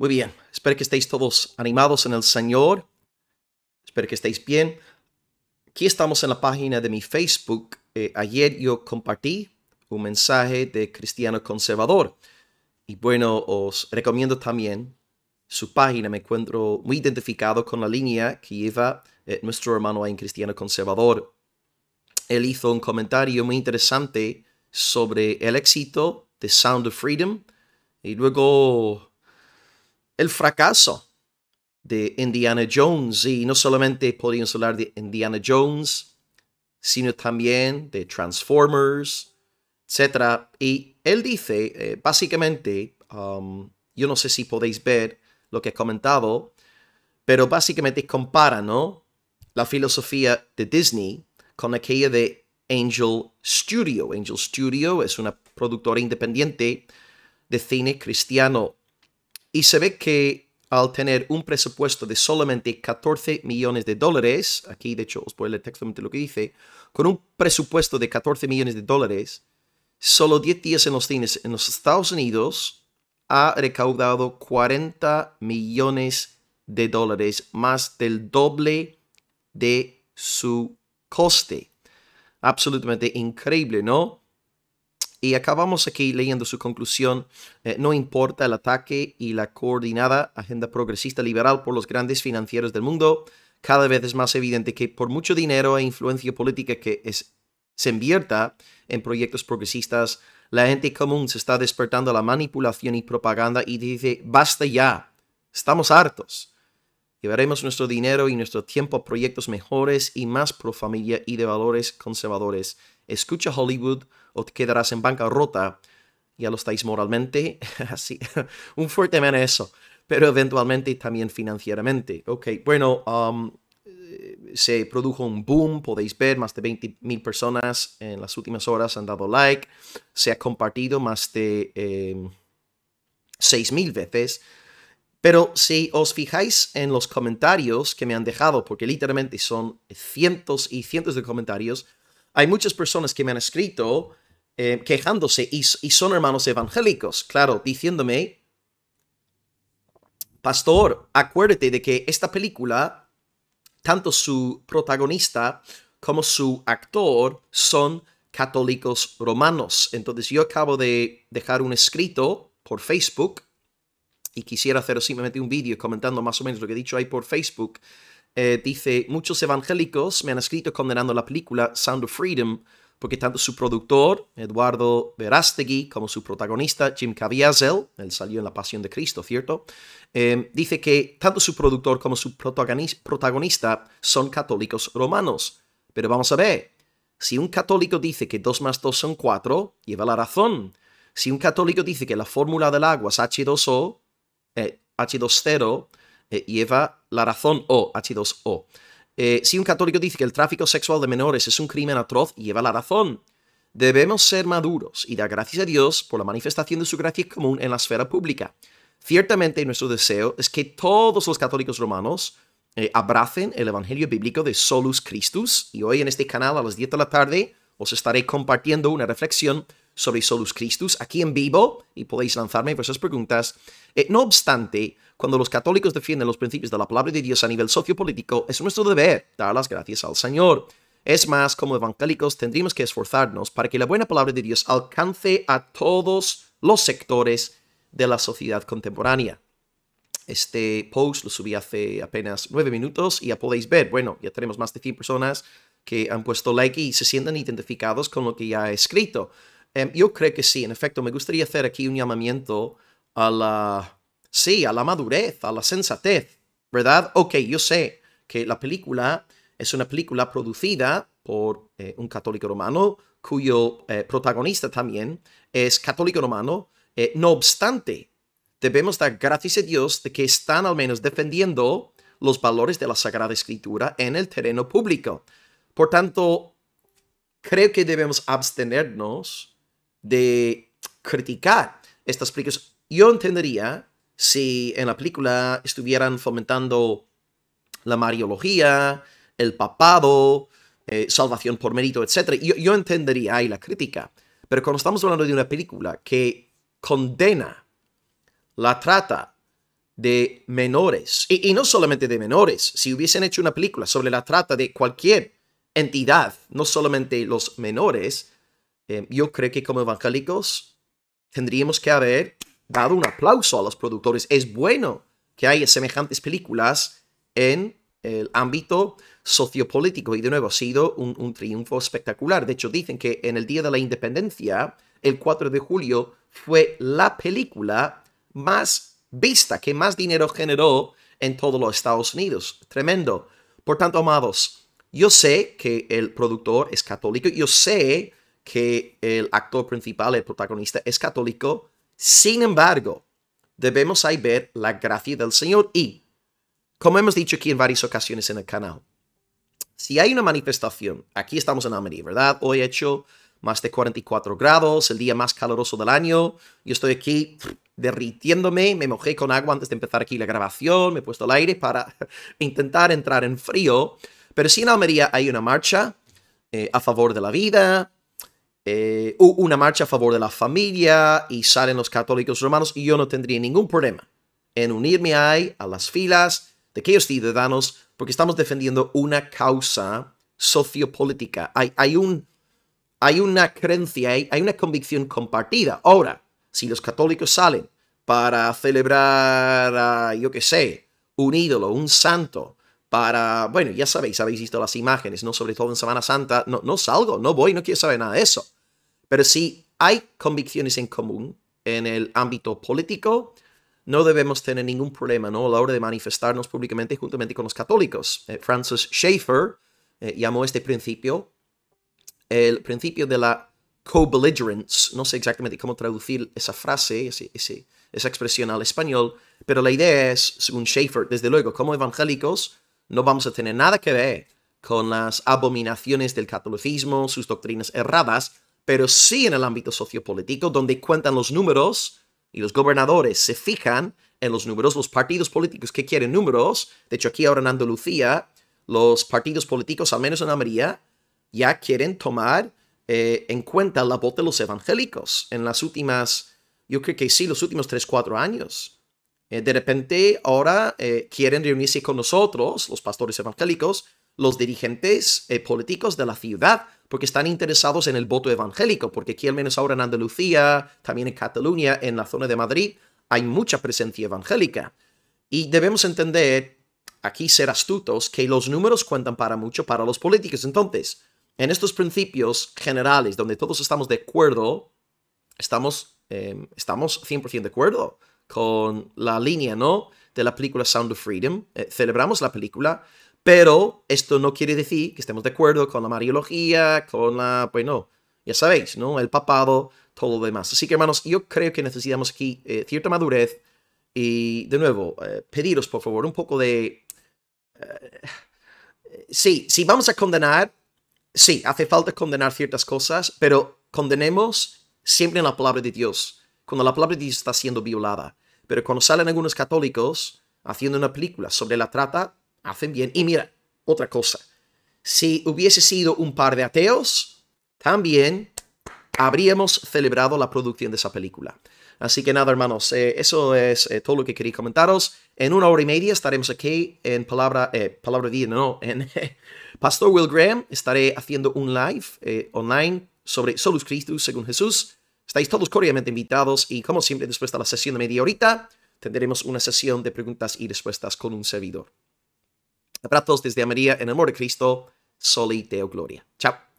Muy bien, espero que estéis todos animados en el Señor. Espero que estéis bien. Aquí estamos en la página de mi Facebook. Eh, ayer yo compartí un mensaje de Cristiano Conservador. Y bueno, os recomiendo también su página. Me encuentro muy identificado con la línea que lleva eh, nuestro hermano en Cristiano Conservador. Él hizo un comentario muy interesante sobre el éxito de Sound of Freedom. Y luego el fracaso de Indiana Jones. Y no solamente podríamos hablar de Indiana Jones, sino también de Transformers, etc. Y él dice, eh, básicamente, um, yo no sé si podéis ver lo que he comentado, pero básicamente compara ¿no? la filosofía de Disney con aquella de Angel Studio. Angel Studio es una productora independiente de cine cristiano y se ve que al tener un presupuesto de solamente 14 millones de dólares, aquí de hecho os voy a leer textualmente lo que dice, con un presupuesto de 14 millones de dólares, solo 10 días en los cines en los Estados Unidos ha recaudado 40 millones de dólares, más del doble de su coste. Absolutamente increíble, ¿no? Y acabamos aquí leyendo su conclusión. Eh, no importa el ataque y la coordinada agenda progresista liberal por los grandes financieros del mundo, cada vez es más evidente que por mucho dinero e influencia política que se invierta en proyectos progresistas, la gente común se está despertando a la manipulación y propaganda y dice, basta ya, estamos hartos. Llevaremos nuestro dinero y nuestro tiempo a proyectos mejores y más pro familia y de valores conservadores. Escucha Hollywood o te quedarás en bancarrota. Ya lo estáis moralmente. Así, un fuerte man eso. Pero eventualmente también financieramente. Ok, bueno, um, se produjo un boom, podéis ver, más de 20.000 personas en las últimas horas han dado like, se ha compartido más de eh, mil veces, pero si os fijáis en los comentarios que me han dejado, porque literalmente son cientos y cientos de comentarios, hay muchas personas que me han escrito eh, quejándose y, y son hermanos evangélicos, claro, diciéndome, Pastor, acuérdate de que esta película, tanto su protagonista como su actor son católicos romanos. Entonces yo acabo de dejar un escrito por Facebook y quisiera hacer simplemente un vídeo comentando más o menos lo que he dicho ahí por Facebook, eh, dice, muchos evangélicos me han escrito condenando la película Sound of Freedom porque tanto su productor, Eduardo Verástegui, como su protagonista, Jim Caviezel, él salió en La Pasión de Cristo, ¿cierto? Eh, dice que tanto su productor como su protagonista son católicos romanos. Pero vamos a ver, si un católico dice que 2 más 2 son 4, lleva la razón. Si un católico dice que la fórmula del agua es H2O, H2.0 eh, lleva eh, la razón O, H2O. Eh, si un católico dice que el tráfico sexual de menores es un crimen atroz, lleva la razón. Debemos ser maduros y dar gracias a Dios por la manifestación de su gracia común en la esfera pública. Ciertamente nuestro deseo es que todos los católicos romanos abracen el Evangelio bíblico de Solus Christus y hoy en este canal a las 10 de la tarde os estaré compartiendo una reflexión sobre Solus Christus aquí en vivo y podéis lanzarme vuestras preguntas. Eh, no obstante, cuando los católicos defienden los principios de la palabra de Dios a nivel sociopolítico, es nuestro deber dar las gracias al Señor. Es más, como evangélicos tendríamos que esforzarnos para que la buena palabra de Dios alcance a todos los sectores de la sociedad contemporánea. Este post lo subí hace apenas nueve minutos y ya podéis ver, bueno, ya tenemos más de 100 personas que han puesto like y se sienten identificados con lo que ya he escrito. Em, yo creo que sí, en efecto, me gustaría hacer aquí un llamamiento a la, sí, a la madurez, a la sensatez, ¿verdad? Ok, yo sé que la película es una película producida por eh, un católico romano, cuyo eh, protagonista también es católico romano. Eh, no obstante, debemos dar gracias a Dios de que están al menos defendiendo los valores de la Sagrada Escritura en el terreno público. Por tanto, creo que debemos abstenernos de criticar estas películas. Yo entendería si en la película estuvieran fomentando la mariología, el papado, eh, salvación por mérito, etc. Yo, entendería ahí la crítica. Pero cuando estamos hablando de una película que condena la trata de menores, y no solamente de menores, si hubiesen hecho una película sobre la trata de cualquier entidad, no solamente los menores, Em, yo creo que como evangélicos tendríamos que haber dado un aplauso a los productores. Es bueno que haya semejantes películas en el ámbito sociopolítico y de nuevo ha sido un, un, triunfo espectacular. De hecho, dicen que en el Día de la Independencia, el 4 de julio, fue la película más vista, que más dinero generó en todos los Estados Unidos. Tremendo. Por tanto, amados, yo sé que el productor es católico, yo sé que el actor principal, el protagonista, es católico. Sin embargo, debemos ahí ver la gracia del Señor y, como hemos dicho aquí en varias ocasiones en el canal, si hay una manifestación, aquí estamos en Almería, ¿verdad? Hoy he hecho más de 44 grados, el día más caluroso del año, yo estoy aquí derritiéndome, me mojé con agua antes de empezar aquí la grabación, me he puesto el aire para intentar entrar en frío, pero si en Almería hay una marcha eh, a favor de la vida, eh, una marcha a favor de la familia y salen los católicos romanos y yo no tendría ningún problema en unirme ahí a las filas de aquellos ciudadanos porque estamos defendiendo una causa sociopolítica. Hay, hay, una creencia, hay, una convicción compartida. Ahora, si los católicos salen para celebrar, yo qué sé, un ídolo, un santo, para, bueno, ya sabéis, habéis visto las imágenes, ¿no? Sobre todo en Semana Santa, no, no salgo, no voy, no quiero saber nada de eso. Pero si hay convicciones en común en el ámbito político, no debemos tener ningún problema, ¿no? A la hora de manifestarnos públicamente juntamente con los católicos. Eh, Francis Schaeffer eh, llamó este principio el principio de la co-belligerence. No sé exactamente cómo traducir esa frase, ese, esa expresión al español, pero la idea es, según Schaeffer, desde luego, como evangélicos, no vamos a tener nada que ver con las abominaciones del catolicismo, sus doctrinas erradas, pero sí en el ámbito sociopolítico, donde cuentan los números y los gobernadores se fijan en los números, los partidos políticos que quieren números. De hecho, aquí ahora en Andalucía, los partidos políticos, al menos en María ya quieren tomar eh, en cuenta la voz de los evangélicos en las últimas, yo creo que sí, los últimos tres, cuatro años. Eh, de repente ahora eh, quieren reunirse con nosotros, los pastores evangélicos, los dirigentes eh, políticos de la ciudad, porque están interesados en el voto evangélico, porque aquí al menos ahora en Andalucía, también en Cataluña, en la zona de Madrid, hay mucha presencia evangélica. Y debemos entender, aquí ser astutos, que los números cuentan para mucho para los políticos. Entonces, en estos principios generales, donde todos estamos de acuerdo, estamos, estamos 100% de acuerdo con la línea, ¿no? De la película Sound of Freedom. Eh, celebramos la película, pero esto no quiere decir que estemos de acuerdo con la mariología, con la, bueno, no, ya sabéis, ¿no? El papado, todo lo demás. Así que hermanos, yo creo que necesitamos aquí eh, cierta madurez y, de nuevo, eh, pediros por favor un poco de... sí, si vamos a condenar, sí, hace falta condenar ciertas cosas, pero condenemos siempre en la palabra de Dios, cuando la palabra de Dios está siendo violada. Pero cuando salen algunos católicos haciendo una película sobre la trata, hacen bien. Y mira, otra cosa. Si hubiese sido un par de ateos, también habríamos celebrado la producción de esa película. Así que nada, hermanos, eh, eso es eh, todo lo que quería comentaros. En una hora y media estaremos aquí en Palabra, eh, Palabra Día, no, en Pastor Will Graham. Estaré haciendo un live eh, online sobre Solus Christus según Jesús. Estáis todos cordialmente invitados y como siempre después de la sesión de media horita tendremos una sesión de preguntas y respuestas con un servidor. Abrazos desde María en el amor de Cristo, Soli teo Gloria. Chao.